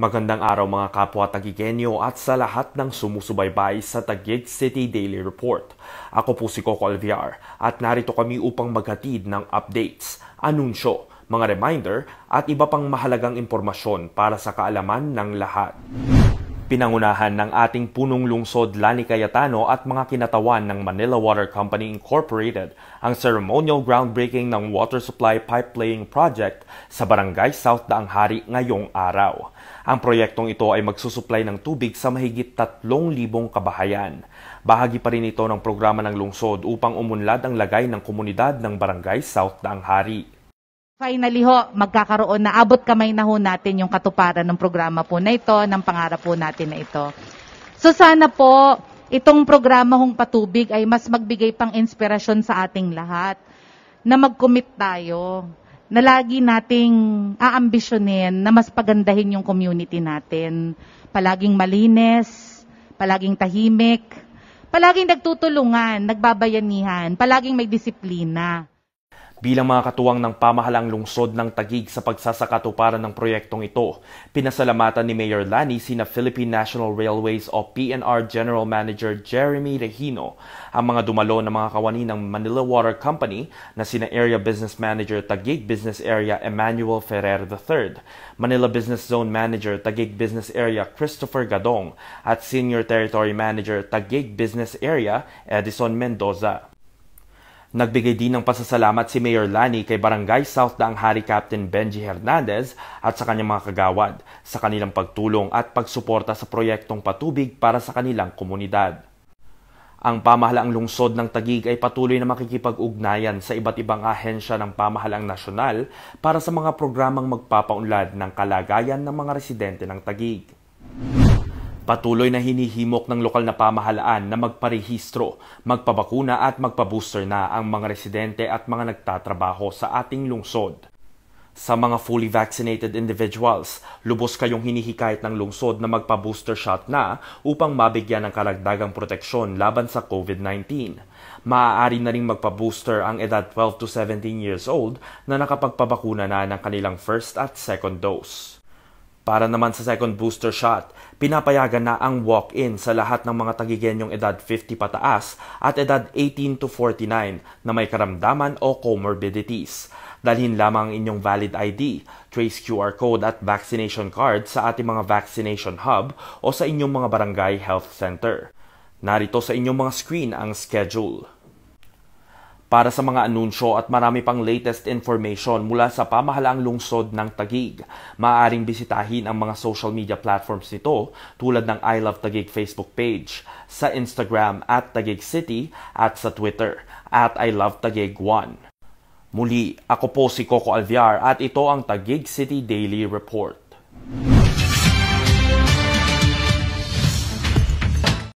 Magandang araw mga kapwa Tagigenyo at sa lahat ng sumusubaybay sa Taguig City Daily Report. Ako po si Coco Alviar at narito kami upang maghatid ng updates, anunsyo, mga reminder at iba pang mahalagang impormasyon para sa kaalaman ng lahat. Pinangunahan ng ating punong lungsod Lani Cayetano at mga kinatawan ng Manila Water Company Incorporated ang ceremonial groundbreaking ng water supply pipe laying project sa Barangay South Daanghari ngayong araw. Ang proyektong ito ay magsusupply ng tubig sa mahigit 3,000 kabahayan. Bahagi pa rin ito ng programa ng lungsod upang umunlad ang lagay ng komunidad ng Barangay South Daanghari. Finally ho, magkakaroon na abot kamay na ho natin yung katuparan ng programa po na ito, ng pangarap po natin na ito. So sana po, itong programa hong patubig ay mas magbigay pang inspirasyon sa ating lahat na mag-commit tayo, na lagi nating aambisyonin na mas pagandahin yung community natin. Palaging malinis, palaging tahimik, palaging nagtutulungan, nagbabayanihan, palaging may disiplina. Bilang mga katuwang ng pamahalang lungsod ng Tagig sa pagsasakatuparan ng proyektong ito, pinasalamatan ni Mayor Lani sina Philippine National Railways o PNR General Manager Jeremy Regino ang mga dumalo ng mga kawani ng Manila Water Company na sina Area Business Manager Tagig Business Area Emmanuel Ferrer III, Manila Business Zone Manager Tagig Business Area Christopher Gadong at Senior Territory Manager Tagig Business Area Edison Mendoza. Nagbigay din ng pasasalamat si Mayor Lani kay Barangay South Daanghari Captain Benji Hernandez at sa kanyang mga kagawad sa kanilang pagtulong at pagsuporta sa proyektong patubig para sa kanilang komunidad. Ang pamahalaang lungsod ng Tagig ay patuloy na makikipag-ugnayan sa iba't ibang ahensya ng pamahalaang nasyonal para sa mga programang magpapaunlad ng kalagayan ng mga residente ng Tagig. Patuloy na hinihimok ng lokal na pamahalaan na magparehistro, magpabakuna at magpabooster na ang mga residente at mga nagtatrabaho sa ating lungsod. Sa mga fully vaccinated individuals, lubos kayong hinihikayat ng lungsod na magpa-booster shot na upang mabigyan ng karagdagang proteksyon laban sa COVID-19. Maaari na rin magpa-booster ang edad 12 to 17 years old na nakapagpabakuna na ng kanilang first at second dose. Para naman sa second booster shot, pinapayagan na ang walk-in sa lahat ng mga tagigenyong edad 50 pataas at edad 18 to 49 na may karamdaman o comorbidities. Dalhin lamang ang inyong valid ID, trace QR code at vaccination card sa ating mga vaccination hub o sa inyong mga barangay health center. Narito sa inyong mga screen ang schedule para sa mga anunsyo at marami pang latest information mula sa pamahalaang lungsod ng Tagig. Maaaring bisitahin ang mga social media platforms nito tulad ng I Love Tagig Facebook page, sa Instagram at Tagig City at sa Twitter at I Love Tagig 1. Muli, ako po si Coco Alviar at ito ang Tagig City Daily Report.